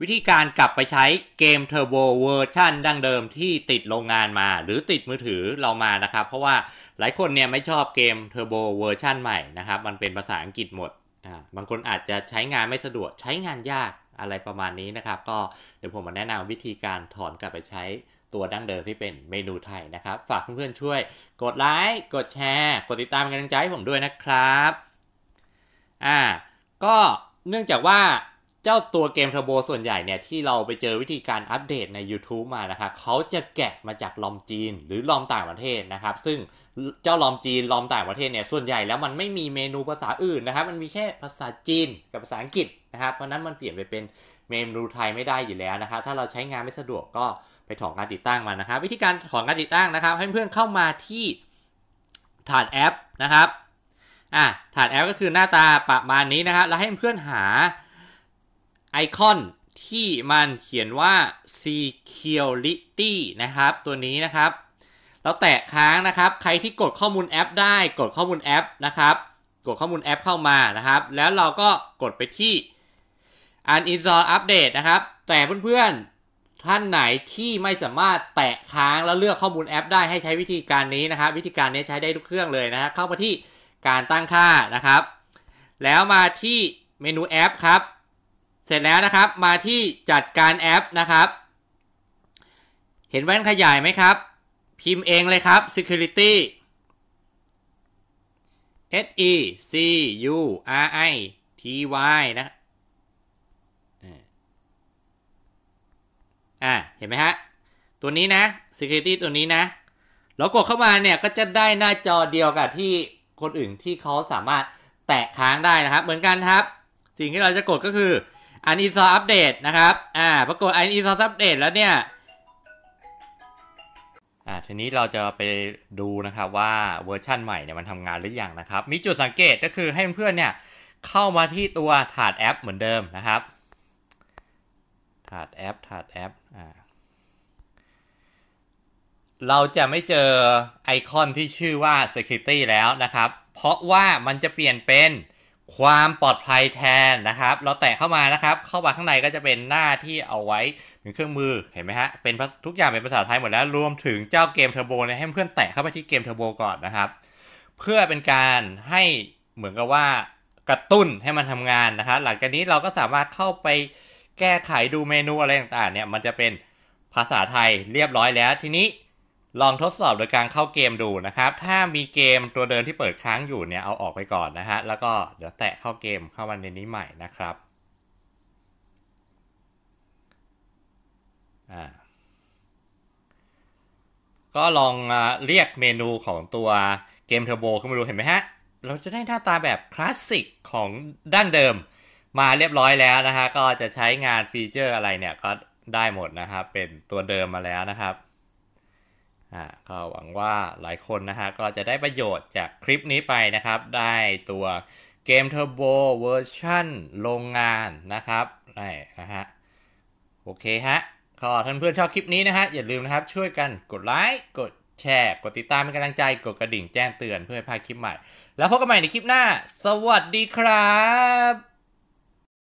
วิธีการกลับไปใช้เกมเทอร์โบเวอร์ชันดั้งเดิมที่ติดโรงงานมา หรือติดมือถือเรามานะครับ เพราะว่าหลายคนเนี่ยไม่ชอบเกมเทอร์โบเวอร์ชันใหม่นะครับ มันเป็นภาษาอังกฤษหมดอ่าบางคนอาจจะใช้งานไม่สะดวกใช้งานยากอะไรประมาณนี้นะครับ ก็เดี๋ยวผมมาแนะนำวิธีการถอนกลับไปใช้ตัวดั้งเดิมที่เป็นเมนูไทยนะครับ ฝากเพื่อนๆช่วย กดไลค์กดแชร์กดติดตามกำลังใจผมด้วยนะครับอ่าก็เนื่องจากว่าเจ้าตัวเกมเทอร์โบส่วนใหญ่เนี่ยที่เราไปเจอวิธีการอัปเดตใน YouTube มานะครับเขาจะแกะมาจากลอมจีนหรือลอมต่างประเทศนะครับ ซึ่งเจ้าลอมจีนลอมต่างประเทศเนี่ยส่วนใหญ่แล้วมันไม่มีเมนูภาษาอื่นนะครับ มันมีแค่ภาษาจีน กับภาษาอังกฤษนะครับ เพราะนั้นมันเปลี่ยนไปเป็นเมนูไทย ไม่ได้อยู่แล้วนะครับ ถ้าเราใช้งานไม่สะดวกก็ไปถอนการติดตั้งมานะครับ วิธีการถอนการติดตั้งนะครับ ให้เพื่อนเข้ามาที่ฐานแอปนะครับอ่าฐานแอป ก็คือหน้าตาประมาณนี้นะครับ แล้วให้เพื่อนหาไอคอนที่มันเขียนว่า security นะครับ ตัวนี้นะครับแล้วแตะค้างนะครับ ใครที่กดข้อมูลแอป ได้กดข้อมูลแอป นะครับ กดข้อมูลแอปเข้ามานะครับ แล้วเราก็กดไปที่ uninstall update นะครับ แต่เพื่อนๆ ท่านไหนที่ไม่สามารถแตะค้างแล้วเลือกข้อมูลแอปได้ให้ใช้วิธีการนี้นะครับวิธีการนี้ใช้ได้ทุกเครื่องเลยนะเข้ามาที่การตั้งค่านะครับ แล้วมาที่เมนูแอปครับเสร็จแล้วนะครับ มาที่จัดการแอปนะครับ เห็นแว่นขยายไหมครับ พิมพ์เองเลยครับ security S E C U R I T Y นะอ่าเห็นไหมฮะตัวนี้นะ security ตัวนี้นะเรากดเข้ามาเนี่ยก็จะได้หน้าจอเดียวกับที่ คนอื่นที่เขาสามารถแตะค้างได้นะครับเหมือนกันครับ สิ่งที่เราจะกดก็คืออันอีซออัปเดตนะครับ อ่า ปรากฏอันอีซออัปเดตแล้วเนี่ย อ่าทีนี้เราจะไปดูนะครับว่าเวอร์ชั่นใหม่เนี่ยมันทำงานหรืออยังนะครับ มีจุดสังเกตก็คือให้เพื่อนเนี่ยเข้ามาที่ตัวถาดแอปเหมือนเดิมนะครับ ถาดแอปถาดแอป อ่า เราจะไม่เจอไอคอนที่ชื่อว่า Security แล้วนะครับ เพราะว่ามันจะเปลี่ยนเป็นความปลอดภัยแทนนะครับ เราแตะเข้ามานะครับ เข้ามาข้างในก็จะเป็นหน้าที่เอาไว้เป็นเครื่องมือเห็นไหมฮะ เป็นทุกอย่างเป็นภาษาไทยหมดแล้ว รวมถึงเจ้าเกมเทอร์โบเนี่ยให้เพื่อนแตะเข้าไปที่เกมเทอร์โบก่อนนะครับ เพื่อเป็นการให้เหมือนกับว่ากระตุ้นให้มันทำงานนะครับหลังจากนี้เราก็สามารถเข้าไปแก้ไขดูเมนูอะไรต่างๆเนี่ย มันจะเป็นภาษาไทยเรียบร้อยแล้ว ทีนี้ลองทดสอบโดยการเข้าเกมดูนะครับ ถ้ามีเกมตัวเดิมที่เปิดค้างอยู่เนี่ยเอาออกไปก่อนนะฮะ แล้วก็เดี๋ยวแตะเข้าเกมเข้ามาในนี้ใหม่นะครับก็ลองเรียกเมนูของตัวเกมเทอร์โบขึ้นมาดูเห็นไหมฮะ เราจะได้หน้าตาแบบคลาสสิกของดั้งเดิมมาเรียบร้อยแล้วนะฮะ ก็จะใช้งานฟีเจอร์อะไรเนี่ยก็ได้หมดนะครับเป็นตัวเดิมมาแล้วนะครับ่าก็หวังว่าหลายคนนะฮะก็จะได้ประโยชน์จากคลิปนี้ไปนะครับ ได้ตัวเกมเทอร์โบเวอร์ชันโรงงานนะครับนี่นะฮะโอเคฮะก็ท่านเพื่อนชอบคลิปนี้นะฮะ อย่าลืมนะครับช่วยกันกดไลค์ กดแชร์ กดติดตามเป็นกำลังใจกดกระดิ่งแจ้งเตือนเพื่อให้พลาดคลิปใหม่แล้วพบกันใหม่ในคลิปหน้าสวัสดีครับ